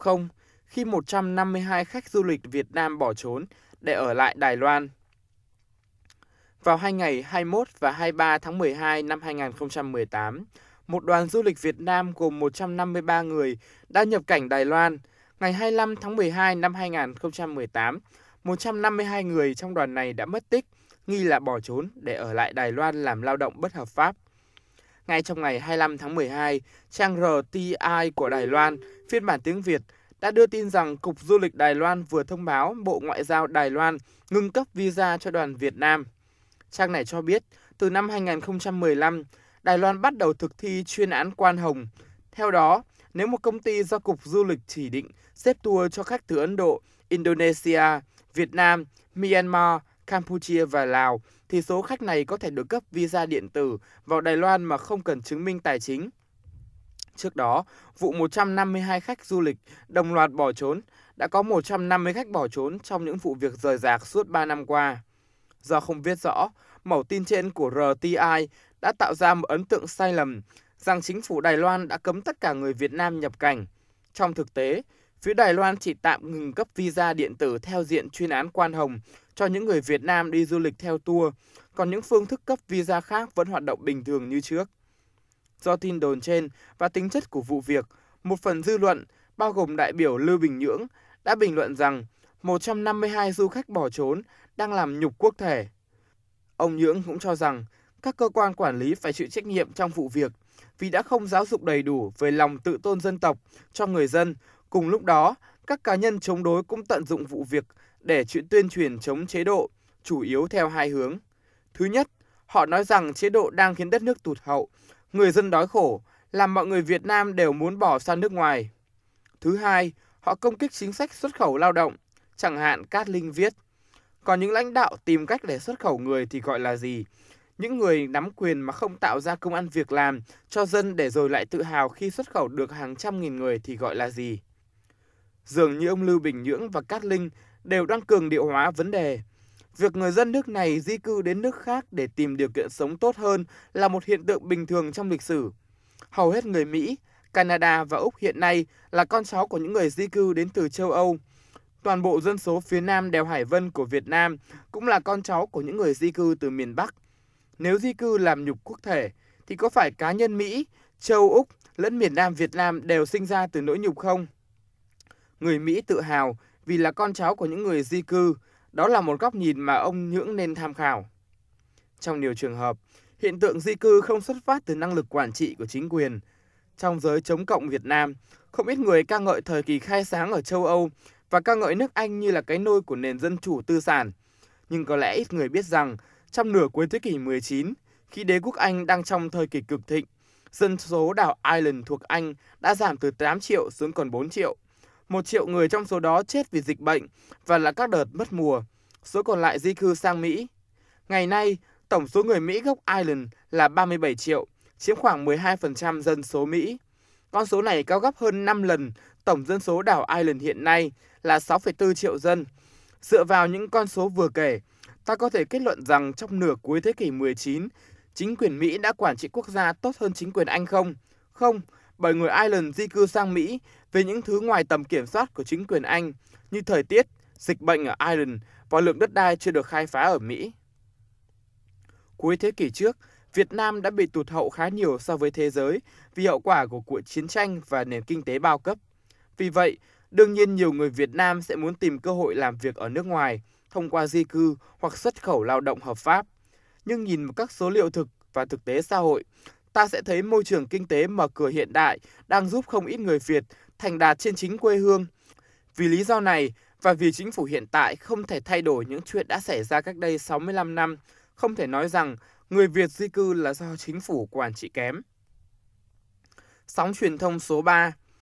không khi 152 khách du lịch Việt Nam bỏ trốn để ở lại Đài Loan. Vào hai ngày 21 và 23 tháng 12 năm 2018, một đoàn du lịch Việt Nam gồm 153 người đã nhập cảnh Đài Loan. Ngày 25 tháng 12 năm 2018, 152 người trong đoàn này đã mất tích, nghi là bỏ trốn để ở lại Đài Loan làm lao động bất hợp pháp ngay trong ngày 25 tháng 12, trang RTI của Đài Loan, phiên bản tiếng Việt, đã đưa tin rằng Cục Du lịch Đài Loan vừa thông báo Bộ Ngoại giao Đài Loan ngừng cấp visa cho đoàn Việt Nam. Trang này cho biết, từ năm 2015, Đài Loan bắt đầu thực thi chuyên án Quan Hồng. Theo đó, nếu một công ty do Cục Du lịch chỉ định xếp tour cho khách từ Ấn Độ, Indonesia, Việt Nam, Myanmar Campuchia và Lào, thì số khách này có thể được cấp visa điện tử vào Đài Loan mà không cần chứng minh tài chính. Trước đó, vụ 152 khách du lịch đồng loạt bỏ trốn, đã có 150 khách bỏ trốn trong những vụ việc rời rạc suốt 3 năm qua. Do không viết rõ, mẫu tin trên của RTI đã tạo ra một ấn tượng sai lầm rằng chính phủ Đài Loan đã cấm tất cả người Việt Nam nhập cảnh. Trong thực tế, Phía Đài Loan chỉ tạm ngừng cấp visa điện tử theo diện chuyên án Quan Hồng cho những người Việt Nam đi du lịch theo tour, còn những phương thức cấp visa khác vẫn hoạt động bình thường như trước. Do tin đồn trên và tính chất của vụ việc, một phần dư luận, bao gồm đại biểu Lưu Bình Nhưỡng, đã bình luận rằng 152 du khách bỏ trốn đang làm nhục quốc thể. Ông Nhưỡng cũng cho rằng các cơ quan quản lý phải chịu trách nhiệm trong vụ việc vì đã không giáo dục đầy đủ về lòng tự tôn dân tộc cho người dân Cùng lúc đó, các cá nhân chống đối cũng tận dụng vụ việc để chuyện tuyên truyền chống chế độ, chủ yếu theo hai hướng. Thứ nhất, họ nói rằng chế độ đang khiến đất nước tụt hậu, người dân đói khổ, làm mọi người Việt Nam đều muốn bỏ sang nước ngoài. Thứ hai, họ công kích chính sách xuất khẩu lao động, chẳng hạn Cát Linh viết. Còn những lãnh đạo tìm cách để xuất khẩu người thì gọi là gì? Những người nắm quyền mà không tạo ra công ăn việc làm cho dân để rồi lại tự hào khi xuất khẩu được hàng trăm nghìn người thì gọi là gì? dường như ông Lưu Bình Nhưỡng và Cát Linh đều đang cường điệu hóa vấn đề. Việc người dân nước này di cư đến nước khác để tìm điều kiện sống tốt hơn là một hiện tượng bình thường trong lịch sử. Hầu hết người Mỹ, Canada và Úc hiện nay là con cháu của những người di cư đến từ châu Âu. Toàn bộ dân số phía nam đèo Hải Vân của Việt Nam cũng là con cháu của những người di cư từ miền Bắc. Nếu di cư làm nhục quốc thể, thì có phải cá nhân Mỹ, châu Úc lẫn miền Nam Việt Nam đều sinh ra từ nỗi nhục không? người Mỹ tự hào vì là con cháu của những người di cư, đó là một góc nhìn mà ông Nhưỡng nên tham khảo. Trong nhiều trường hợp, hiện tượng di cư không xuất phát từ năng lực quản trị của chính quyền. Trong giới chống cộng Việt Nam, không ít người ca ngợi thời kỳ khai sáng ở châu Âu và ca ngợi nước Anh như là cái nôi của nền dân chủ tư sản. Nhưng có lẽ ít người biết rằng, trong nửa cuối thế kỷ 19, khi đế quốc Anh đang trong thời kỳ cực thịnh, dân số đảo Ireland thuộc Anh đã giảm từ 8 triệu xuống còn 4 triệu. 1 triệu người trong số đó chết vì dịch bệnh và là các đợt mất mùa, số còn lại di cư sang Mỹ. Ngày nay, tổng số người Mỹ gốc Ireland là 37 triệu, chiếm khoảng 12% dân số Mỹ. Con số này cao gấp hơn 5 lần tổng dân số đảo Ireland hiện nay là 6,4 triệu dân. Dựa vào những con số vừa kể, ta có thể kết luận rằng trong nửa cuối thế kỷ 19, chính quyền Mỹ đã quản trị quốc gia tốt hơn chính quyền Anh không? Không, bởi người Ireland di cư sang Mỹ về những thứ ngoài tầm kiểm soát của chính quyền Anh như thời tiết, dịch bệnh ở Ireland và lượng đất đai chưa được khai phá ở Mỹ. Cuối thế kỷ trước, Việt Nam đã bị tụt hậu khá nhiều so với thế giới vì hậu quả của cuộc chiến tranh và nền kinh tế bao cấp. Vì vậy, đương nhiên nhiều người Việt Nam sẽ muốn tìm cơ hội làm việc ở nước ngoài thông qua di cư hoặc xuất khẩu lao động hợp pháp. Nhưng nhìn vào các số liệu thực và thực tế xã hội, ta sẽ thấy môi trường kinh tế mở cửa hiện đại đang giúp không ít người Việt thành đạt trên chính quê hương. Vì lý do này và vì chính phủ hiện tại không thể thay đổi những chuyện đã xảy ra cách đây 65 năm, không thể nói rằng người Việt di cư là do chính phủ quản trị kém. Sóng truyền thông số 3